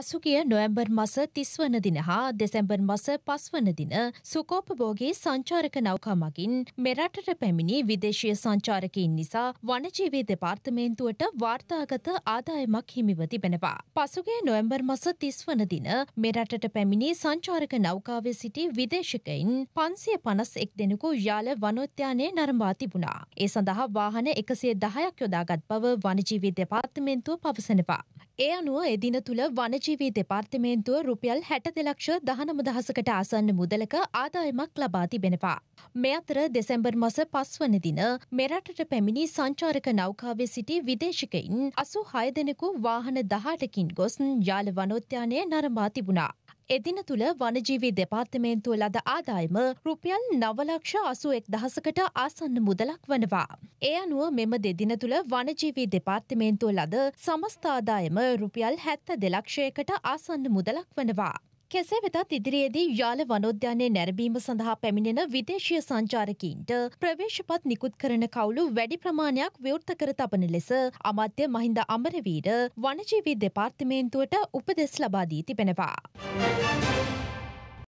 පසුගිය නොවැම්බර් මස තිස්වන දින හා දෙසැම්බර් මස පස්වන දින සුකෝපභෝගේ සංචාරක නෞකා මගින් මෙරටට පැමිණි විදේශීය සංචාරකයින් නිසා වනජීවී දෙපාර්තමේන්තුවට වාර්තාගත ආදායමක් හිමිව තිබෙනවා. පසුගේ නොවැම්බර් මස තිස්වන දින මෙරටට පැමිණි සංචාරක නෞකාවේ සිටි විදේශකයින් පන්සිය පනස් එක් දෙනෙකු යාල වනෝද්‍යානය නරඹා තිබුණා. ඒ සඳහා වාහන එකසේ දහයක් යොදාගත් බව වනජීවී දෙපාර්තමේන්තුව පවසනවා. ඒ අනුව එදින තුළ වනජ වනජීවී දෙපාර්තමේන්තුව රුපියල් හැට දෙලක්ෂ දහනම දහසකට ආසන්න මුදලක ආදායමක් ලබා තිබෙනවා. මෙ අතර දෙසැම්බර් මස පස්වන දින මෙරටට පැමිණි සංචාරක නෞකාවේ සිටි විදේශකයින් අසු හයදෙනෙකු වාහන දහටකින් ගොස් ජාල වනෝත්‍යානය නරඹා තිබුණා. එදින තුළ වනජීවී දෙපාර්තමේන්තුව ලද ආදායම රුපියල් නවලක්ෂ අසුවෙක් දහසකට ආසන්න මුදලක් වනවා. ඒ අනුව මෙම දෙදින තුළ වනජීවී දෙපාර්තමේන්තුව ලද සමස්ථාදායම රුපියල් හැත්ත දෙලක්ෂයකට ආසන්න මුදලක් වනවා. කෙසේ වෙතත් ඉදිරියේදී යාල වනෝද්‍යානයේ නැරඹීම සඳහා පැමිණෙන විදේශීය සංචාරකීන්ට ප්‍රවේශපත් නිකුත් කරන කවුළු වැඩි ප්‍රමාණයක් විවෘත කර තබන ලෙස අමාත්‍ය මහින්ද අමරවීර වනජීවී දෙපාර්තමේන්තුවට උපදෙස් ලබා දී තිබෙනවා.